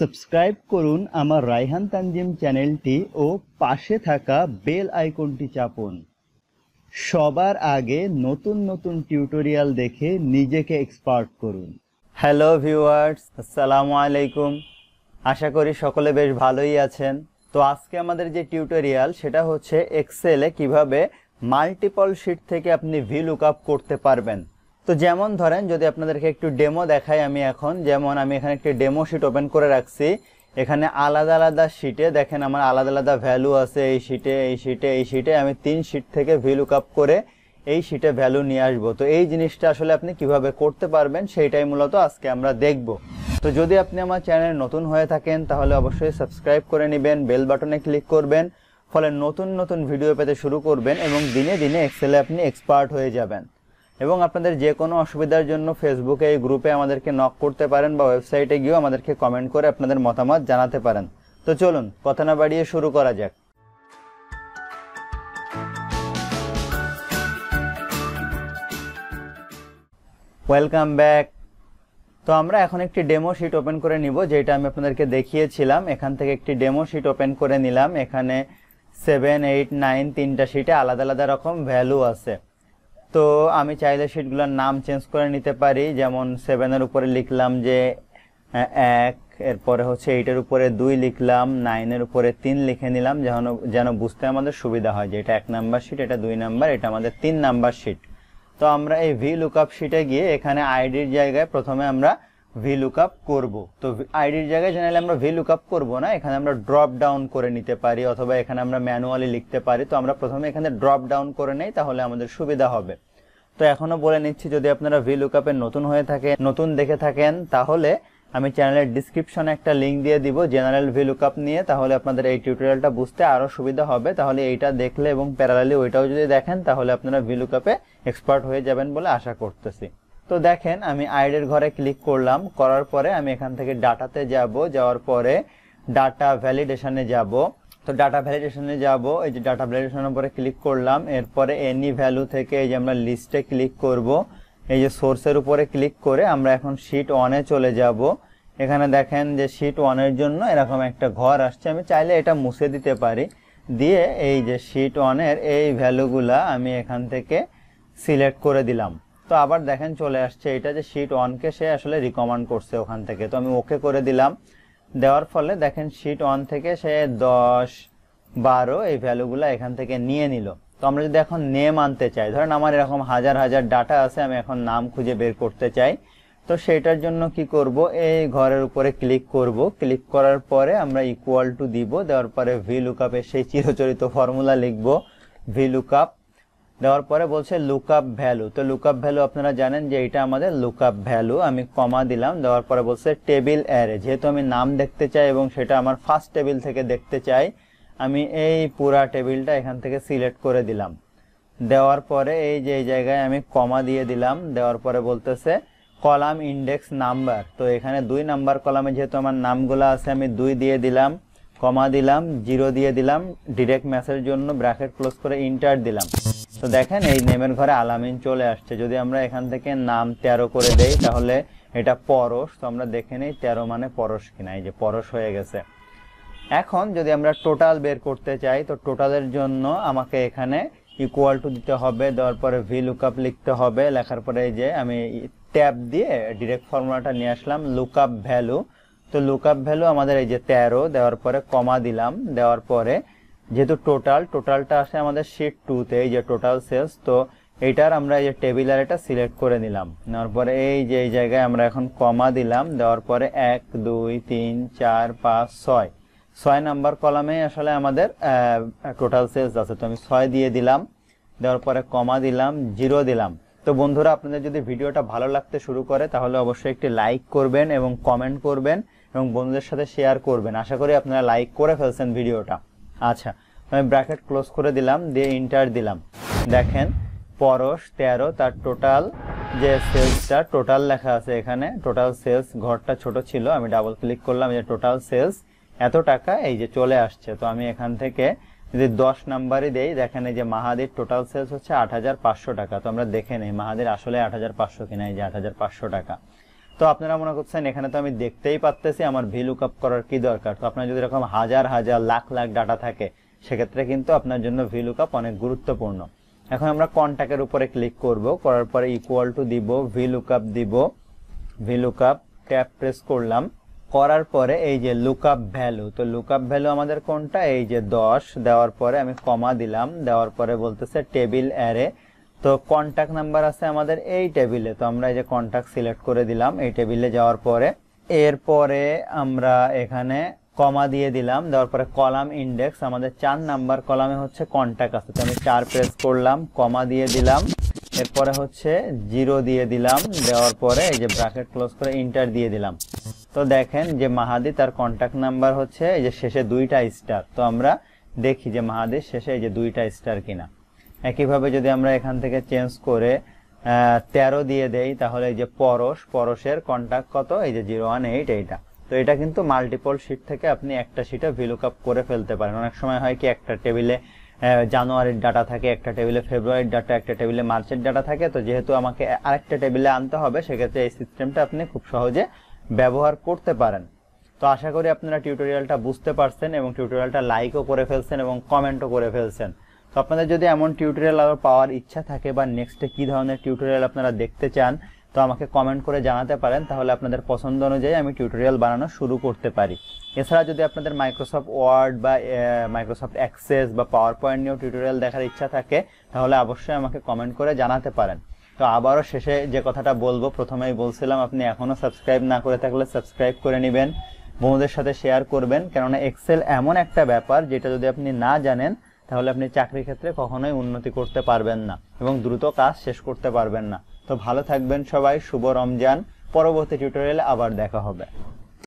subscribe করুন আমার রায়হান তানজিম চ্যানেলটি ও পাশে থাকা বেল আইকনটি চাপুন সবার আগে নতুন নতুন টিউটোরিয়াল দেখে নিজেকে এক্সপার্ট করুন হ্যালো ভিউয়ার্স আসসালামু আলাইকুম আশা করি সকলে বেশ ভালোই আছেন তো আজকে আমাদের যে টিউটোরিয়াল সেটা হচ্ছে এক্সেলে কিভাবে মাল্টিপল শিট থেকে আপনি ভি লুক আপ করতে পারবেন তো যেমন ধরেন যদি আপনাদেরকে একটু ডেমো দেখাই আমি এখন যেমন আমি এখানে একটি ডেমো শিট ওপেন করে রাখছি এখানে আলাদা আলাদা শিটে দেখেন আমার আলাদা আলাদা ভ্যালু আছে এই শিটে এই শিটে এই শিটে আমি তিন শিট থেকে ভ্যালু কাপ করে এই শিটে ভ্যালু নিয়ে আসবো তো এই জিনিসটা আসলে আপনি কিভাবে করতে পারবেন সেইটাই মূলত আজকে আমরা দেখব তো যদি আপনি আমার চ্যানেল নতুন হয়ে থাকেন তাহলে অবশ্যই সাবস্ক্রাইব করে নেবেন বেল বাটনে ক্লিক করবেন ফলে নতুন নতুন ভিডিও পেতে শুরু করবেন এবং দিনে দিনে এক্সেলে আপনি এক্সপার্ট হয়ে যাবেন এবং আপনাদের যে কোনো অসুবিধার জন্য ফেসবুকে এই গ্রুপে আমাদেরকে নক করতে পারেন বা ওয়েবসাইটে গিয়েও আমাদেরকে কমেন্ট করে আপনাদের মতামত জানাতে পারেন তো চলুন কথা না বাড়িয়ে শুরু করা যাক ওয়েলকাম ব্যাক তো আমরা এখন একটি ডেমো শিট ওপেন করে নিব যেটা আমি আপনাদেরকে দেখিয়েছিলাম এখান থেকে একটি ডেমো শিট ওপেন করে নিলাম এখানে সেভেন এইট নাইন তিনটা শিটে আলাদা আলাদা রকম ভ্যালু আছে তো আমি চাইলে শিটগুলোর নাম চেঞ্জ করে নিতে পারি যেমন সেভেনের উপরে লিখলাম যে এক এরপরে হচ্ছে এইটের উপরে দুই লিখলাম নাইনের উপরে তিন লিখে নিলাম যেন যেন বুঝতে আমাদের সুবিধা হয় যে এটা এক নাম্বার শিট এটা দুই নাম্বার এটা আমাদের তিন নাম্বার শিট তো আমরা এই ভি লুকআপ শিটে গিয়ে এখানে আইডির জায়গায় প্রথমে আমরা ভি লুকআপ করবো তো আইডির জায়গায় জেনারেলি আমরা ভি লুক আপ করব না এখানে আমরা ড্রপ ডাউন করে নিতে পারি অথবা এখানে আমরা ম্যানুয়ালি লিখতে পারি তো আমরা প্রথমে এখানে ড্রপ ডাউন করে নেই তাহলে আমাদের সুবিধা হবে তো এখনও বলে নিচ্ছি যদি আপনারা ভি লুকআপে নতুন হয়ে থাকে নতুন দেখে থাকেন তাহলে আমি চ্যানেলের ডিসক্রিপশনে একটা লিঙ্ক দিয়ে দিব জেনারেল ভি আপ নিয়ে তাহলে আপনাদের এই টিউটোরিয়ালটা বুঝতে আরও সুবিধা হবে তাহলে এইটা দেখলে এবং প্যারালালি ওইটাও যদি দেখেন তাহলে আপনারা ভি আপে এক্সপার্ট হয়ে যাবেন বলে আশা করতেছি তো দেখেন আমি আইডের ঘরে ক্লিক করলাম করার পরে আমি এখান থেকে ডাটাতে যাব যাওয়ার পরে ডাটা ভ্যালিডেশনে যাব তো ডাটা ভ্যালিডেশনে যাব এই যে ডাটা ভ্যালিডেশনের উপরে ক্লিক করলাম এরপরে এনি ভ্যালু থেকে এই যে আমরা লিস্টে ক্লিক করব এই যে সোর্সের উপরে ক্লিক করে আমরা এখন শিট ওয়ানে চলে যাব এখানে দেখেন যে শিট ওয়ানের জন্য এরকম একটা ঘর আসছে আমি চাইলে এটা মুছে দিতে পারি দিয়ে এই যে শিট ওয়ানের এই ভ্যালুগুলা আমি এখান থেকে সিলেক্ট করে দিলাম তো আবার দেখেন চলে আসছে এটা যে শিট ওয়ানকে সে আসলে রিকমান্ড করছে ওখান থেকে তো আমি ওকে করে দিলাম দেওয়ার ফলে দেখেন শিট ওয়ান থেকে সে দশ বারো এই ভ্যালুগুলো এখান থেকে নিয়ে নিল তো আমরা যদি এখন নেম আনতে চাই ধরেন আমার এরকম হাজার হাজার ডাটা আছে আমি এখন নাম খুঁজে বের করতে চাই তো সেটার জন্য কি করব এই ঘরের উপরে ক্লিক করব ক্লিক করার পরে আমরা ইকুয়াল টু দিব দেওয়ার পরে ভি লুকআপের সেই চিরচরিত ফর্মুলা লিখব ভি লুকআপ দেওয়ার পরে বলছে লুক আপ ভ্যালু তো লুক আপ ভ্যালু আপনারা জানেন যে এটা আমাদের লুক আপ ভ্যালু আমি কমা দিলাম দেওয়ার পরে বলছে টেবিল অ্যারে যেহেতু আমি নাম দেখতে চাই এবং সেটা আমার ফার্স্ট টেবিল থেকে দেখতে চাই আমি এই পুরা টেবিলটা এখান থেকে সিলেক্ট করে দিলাম দেওয়ার পরে এই যে জায়গায় আমি কমা দিয়ে দিলাম দেওয়ার পরে বলতেছে কলাম ইন্ডেক্স নাম্বার তো এখানে দুই নাম্বার কলামে যেহেতু আমার নামগুলো আছে আমি দুই দিয়ে দিলাম কমা দিলাম জিরো দিয়ে দিলাম ডিরেক্ট ম্যাসের জন্য ব্র্যাকেট ক্লোজ করে ইন্টার দিলাম তো দেখেন এই নেমের ঘরে আলামিন চলে আসছে যদি আমরা এখান থেকে নাম তেরো করে দেই তাহলে এটা পরশ তো আমরা দেখে নিই তেরো মানে পরশ কিনা এই যে পরশ হয়ে গেছে এখন যদি আমরা টোটাল বের করতে চাই তো টোটালের জন্য আমাকে এখানে ইকুয়াল টু দিতে হবে দেওয়ার পরে ভি লুকআপ লিখতে হবে লেখার পরে এই যে আমি ট্যাব দিয়ে ডিরেক্ট ফর্মুলাটা নিয়ে আসলাম লুকআপ ভ্যালু তো আপ ভ্যালু আমাদের এই যে তেরো দেওয়ার পরে কমা দিলাম দেওয়ার পরে যেহেতু টোটাল টোটালটা আসে আমাদের শিট টুতে এই যে টোটাল সেলস তো এইটার আমরা এই যে টেবিল আর এটা সিলেক্ট করে নিলাম নেওয়ার পরে এই যে এই জায়গায় আমরা এখন কমা দিলাম দেওয়ার পরে এক দুই তিন চার পাঁচ ছয় ছয় নাম্বার কলামে আসলে আমাদের টোটাল সেলস আছে তো আমি ছয় দিয়ে দিলাম দেওয়ার পরে কমা দিলাম জিরো দিলাম তো বন্ধুরা আপনাদের যদি ভিডিওটা ভালো লাগতে শুরু করে তাহলে অবশ্যই একটি লাইক করবেন এবং কমেন্ট করবেন এবং বন্ধুদের সাথে শেয়ার করবেন আশা করি আপনারা লাইক করে ফেলছেন ভিডিওটা আচ্ছা আমি ব্র্যাকেট ক্লোজ করে দিলাম দিয়ে ইন্টার দিলাম দেখেন পরশ তেরো তার টোটাল যে সেলসটা টোটাল লেখা আছে এখানে টোটাল সেলস ঘরটা ছোট ছিল আমি ডাবল ক্লিক করলাম যে টোটাল সেলস এত টাকা এই যে চলে আসছে তো আমি এখান থেকে যদি দশ নাম্বারই দেই দেখেন এই যে মাহাদির টোটাল সেলস হচ্ছে আট টাকা তো আমরা দেখে নেই মাহাদির আসলে আট হাজার পাঁচশো কিনা এই যে আট টাকা তো আপনারা মনে করছেন এখানে তো আমি দেখতেই পারতেছি আমার ভ্যালু কাপ করার কি দরকার তো আপনার যদি এরকম হাজার হাজার লাখ লাখ ডাটা থাকে সেক্ষেত্রে কিন্তু আপনার জন্য ভ্যালু কাপ অনেক গুরুত্বপূর্ণ এখন আমরা কন্ট্যাক্টের উপরে ক্লিক করব করার পরে ইকুয়াল টু দিব ভ্যালু কাপ দিব ভ্যালু কাপ ট্যাপ প্রেস করলাম করার পরে এই যে লুকআপ ভ্যালু তো লুক আপ ভ্যালু আমাদের কোনটা এই যে দশ দেওয়ার পরে আমি কমা দিলাম দেওয়ার পরে বলতেছে টেবিল অ্যারে তো কন্ট্যাক্ট নাম্বার আছে আমাদের এই টেবিলে তো আমরা এই যে কন্ট্যাক্ট সিলেক্ট করে দিলাম এই টেবিলে যাওয়ার পরে এরপরে আমরা এখানে কমা দিয়ে দিলাম দেওয়ার পরে কলাম ইন্ডেক্স আমাদের চার নাম্বার কলামে হচ্ছে কন্ট্যাক্ট আছে তো আমি চার প্রেস করলাম কমা দিয়ে দিলাম এরপরে হচ্ছে জিরো দিয়ে দিলাম দেওয়ার পরে এই যে ব্র্যাকেট ক্লোজ করে ইন্টার দিয়ে দিলাম তো দেখেন যে মাহাদি তার কন্ট্যাক্ট নাম্বার হচ্ছে এই যে শেষে দুইটা স্টার তো আমরা দেখি যে মাহাদির শেষে এই যে দুইটা স্টার কিনা একইভাবে যদি আমরা এখান থেকে চেঞ্জ করে তেরো দিয়ে দেই তাহলে এই যে পরশ পরশের কন্ট্যাক্ট কত এই যে জিরো ওয়ান এইট এইটা তো এটা কিন্তু মাল্টিপল শিট থেকে আপনি একটা শিটে ভিলুক আপ করে ফেলতে পারেন অনেক সময় হয় কি একটা টেবিলে জানুয়ারির ডাটা থাকে একটা টেবিলে ফেব্রুয়ারির ডাটা একটা টেবিলে মার্চের ডাটা থাকে তো যেহেতু আমাকে আরেকটা টেবিলে আনতে হবে সেক্ষেত্রে এই সিস্টেমটা আপনি খুব সহজে ব্যবহার করতে পারেন তো আশা করি আপনারা টিউটোরিয়ালটা বুঝতে পারছেন এবং টিউটোরিয়ালটা লাইকও করে ফেলছেন এবং কমেন্টও করে ফেলছেন তো আপনাদের যদি এমন টিউটোরিয়াল আরও পাওয়ার ইচ্ছা থাকে বা নেক্সটে কী ধরনের টিউটোরিয়াল আপনারা দেখতে চান তো আমাকে কমেন্ট করে জানাতে পারেন তাহলে আপনাদের পছন্দ অনুযায়ী আমি টিউটোরিয়াল বানানো শুরু করতে পারি এছাড়া যদি আপনাদের মাইক্রোসফট ওয়ার্ড বা মাইক্রোসফট অ্যাক্সেস বা পাওয়ার পয়েন্ট নিয়েও টিউটোরিয়াল দেখার ইচ্ছা থাকে তাহলে অবশ্যই আমাকে কমেন্ট করে জানাতে পারেন তো আবারও শেষে যে কথাটা বলবো প্রথমেই বলছিলাম আপনি এখনও সাবস্ক্রাইব না করে থাকলে সাবস্ক্রাইব করে নেবেন বন্ধুদের সাথে শেয়ার করবেন কেননা এক্সেল এমন একটা ব্যাপার যেটা যদি আপনি না জানেন তাহলে আপনি চাকরির ক্ষেত্রে কখনোই উন্নতি করতে পারবেন না এবং দ্রুত কাজ শেষ করতে পারবেন না তো ভালো থাকবেন সবাই শুভ রমজান পরবর্তী টিউটোরিয়ালে আবার দেখা হবে